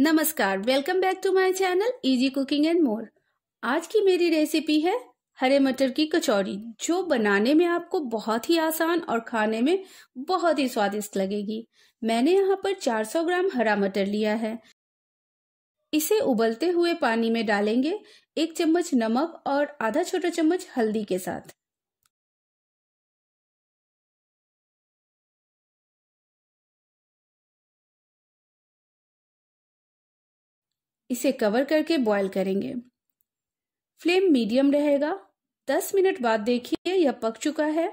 नमस्कार welcome back to my channel easy cooking and more आज की मेरी रेसिपी है हरे मटर की कचौड़ी जो बनाने में आपको बहुत ही आसान और खाने में बहुत ही स्वादिष्ट लगेगी मैंने यहाँ पर 400 ग्राम हरा मटर लिया है इसे उबलते हुए पानी में डालेंगे एक चम्मच नमक और आधा छोटा चम्मच हल्दी के साथ इसे कवर करके बॉयल करेंगे फ्लेम मीडियम रहेगा दस मिनट बाद देखिए यह पक चुका है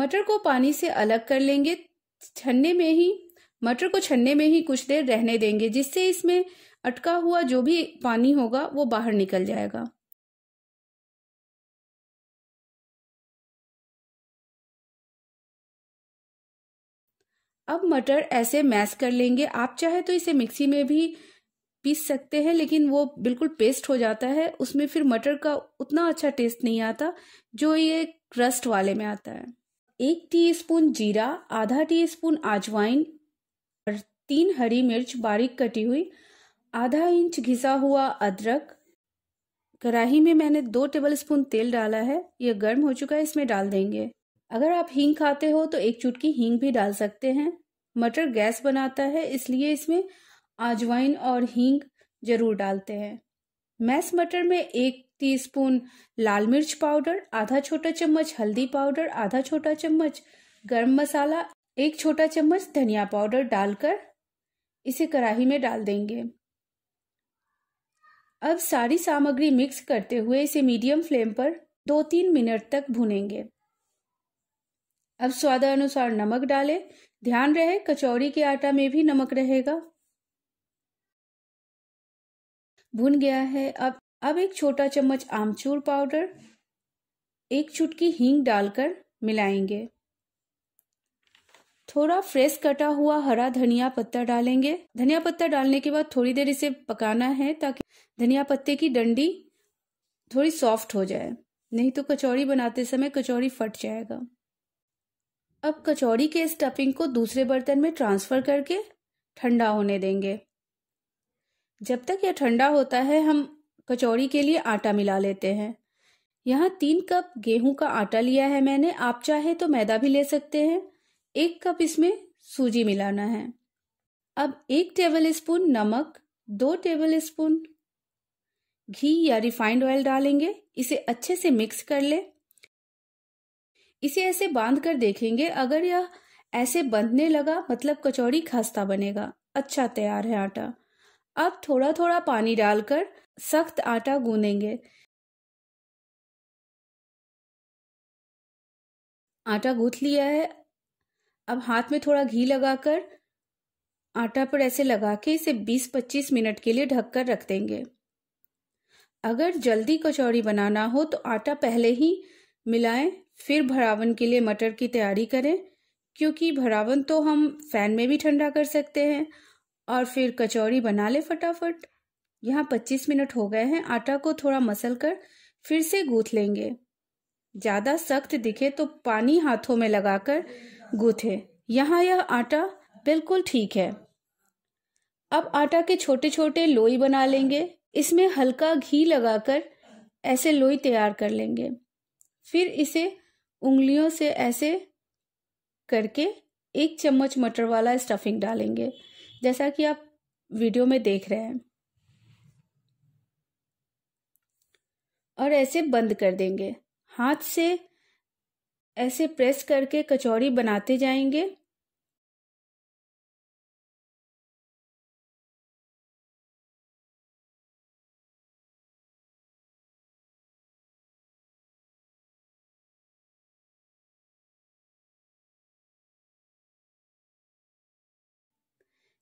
मटर को पानी से अलग कर लेंगे छन्ने में ही मटर को छन्ने में ही कुछ देर रहने देंगे जिससे इसमें अटका हुआ जो भी पानी होगा वो बाहर निकल जाएगा अब मटर ऐसे मैश कर लेंगे आप चाहे तो इसे मिक्सी में भी पीस सकते हैं लेकिन वो बिल्कुल पेस्ट हो जाता है उसमें फिर मटर का उतना अच्छा टेस्ट नहीं आता जो ये क्रस्ट वाले में आता है एक टीस्पून जीरा आधा टीस्पून आजवाइन और तीन हरी मिर्च बारीक कटी हुई आधा इंच घिसा हुआ अदरक कढ़ाही में मैंने दो टेबलस्पून तेल डाला है यह गर्म हो चुका है इसमें डाल देंगे अगर आप हींग खाते हो तो एक चुटकी हींग भी डाल सकते हैं मटर गैस बनाता है इसलिए इसमें आजवाइन और हींग जरूर डालते हैं मैस मटर में एक टीस्पून लाल मिर्च पाउडर आधा छोटा चम्मच हल्दी पाउडर आधा छोटा चम्मच गर्म मसाला एक छोटा चम्मच धनिया पाउडर डालकर इसे कढ़ाही में डाल देंगे अब सारी सामग्री मिक्स करते हुए इसे मीडियम फ्लेम पर दो तीन मिनट तक भुनेंगे अब स्वादानुसार नमक डालें ध्यान रहे कचौड़ी के आटा में भी नमक रहेगा भुन गया है अब अब एक छोटा चम्मच आमचूर पाउडर एक चुटकी हींग डालकर मिलाएंगे थोड़ा फ्रेश कटा हुआ हरा धनिया पत्ता डालेंगे धनिया पत्ता डालने के बाद थोड़ी देर इसे पकाना है ताकि धनिया पत्ते की डंडी थोड़ी सॉफ्ट हो जाए नहीं तो कचौड़ी बनाते समय कचौड़ी फट जाएगा अब कचौड़ी के स्टफिंग को दूसरे बर्तन में ट्रांसफ़र करके ठंडा होने देंगे जब तक यह ठंडा होता है हम कचौड़ी के लिए आटा मिला लेते हैं यहाँ तीन कप गेहूं का आटा लिया है मैंने आप चाहे तो मैदा भी ले सकते हैं एक कप इसमें सूजी मिलाना है अब एक टेबल स्पून नमक दो टेबल स्पून घी या रिफाइंड ऑयल डालेंगे इसे अच्छे से मिक्स कर लें इसे ऐसे बांध कर देखेंगे अगर यह ऐसे बंधने लगा मतलब कचौड़ी खस्ता बनेगा अच्छा तैयार है आटा अब थोड़ा थोड़ा पानी डालकर सख्त आटा गूंदेंगे आटा गूंथ लिया है अब हाथ में थोड़ा घी लगाकर आटा पर ऐसे लगा के इसे 20-25 मिनट के लिए ढककर रख देंगे अगर जल्दी कचौड़ी बनाना हो तो आटा पहले ही मिलाएं फिर भरावन के लिए मटर की तैयारी करें क्योंकि भरावन तो हम फैन में भी ठंडा कर सकते हैं और फिर कचौड़ी बना लें फटाफट यहाँ 25 मिनट हो गए हैं आटा को थोड़ा मसल कर फिर से गूथ लेंगे ज़्यादा सख्त दिखे तो पानी हाथों में लगाकर गूथे यहाँ यह आटा बिल्कुल ठीक है अब आटा के छोटे छोटे लोई बना लेंगे इसमें हल्का घी लगाकर ऐसे लोई तैयार कर लेंगे फिर इसे उंगलियों से ऐसे करके एक चम्मच मटर वाला स्टफिंग डालेंगे जैसा कि आप वीडियो में देख रहे हैं और ऐसे बंद कर देंगे हाथ से ऐसे प्रेस करके कचौड़ी बनाते जाएंगे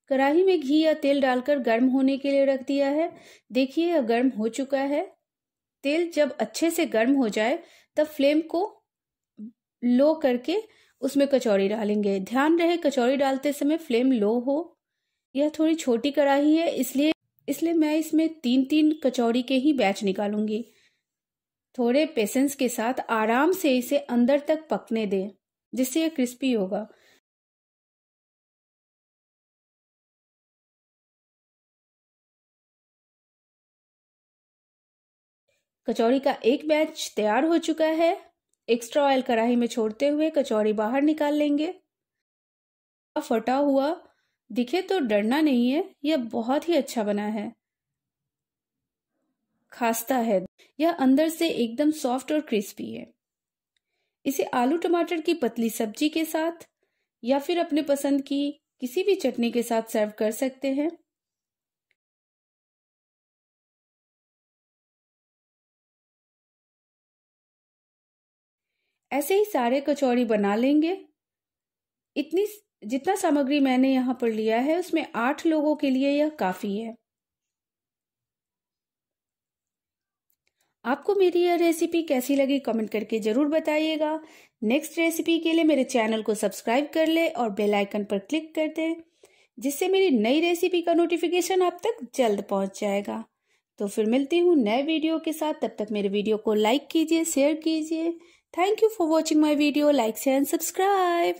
कढ़ाही में घी या तेल डालकर गर्म होने के लिए रख दिया है देखिए यह गर्म हो चुका है तेल जब अच्छे से गर्म हो जाए तब फ्लेम को लो करके उसमें कचौड़ी डालेंगे ध्यान रहे कचौड़ी डालते समय फ्लेम लो हो यह थोड़ी छोटी कढ़ाई है इसलिए इसलिए मैं इसमें तीन तीन कचौड़ी के ही बैच निकालूंगी थोड़े पेशेंस के साथ आराम से इसे अंदर तक पकने दें जिससे यह क्रिस्पी होगा कचौड़ी का एक बैच तैयार हो चुका है एक्स्ट्रा ऑयल कढ़ाई में छोड़ते हुए कचौड़ी बाहर निकाल लेंगे फटा हुआ दिखे तो डरना नहीं है यह बहुत ही अच्छा बना है खास्ता है यह अंदर से एकदम सॉफ्ट और क्रिस्पी है इसे आलू टमाटर की पतली सब्जी के साथ या फिर अपने पसंद की किसी भी चटनी के साथ सर्व कर सकते हैं ऐसे ही सारे कचौड़ी बना लेंगे इतनी जितना सामग्री मैंने यहाँ पर लिया है उसमें आठ लोगों के लिए यह काफ़ी है आपको मेरी यह रेसिपी कैसी लगी कमेंट करके ज़रूर बताइएगा नेक्स्ट रेसिपी के लिए मेरे चैनल को सब्सक्राइब कर ले और बेल आइकन पर क्लिक कर दे जिससे मेरी नई रेसिपी का नोटिफिकेशन आप तक जल्द पहुंच जाएगा तो फिर मिलती हूँ नए वीडियो के साथ तब तक मेरे वीडियो को लाइक कीजिए शेयर कीजिए Thank you for watching my video. Like, share and subscribe.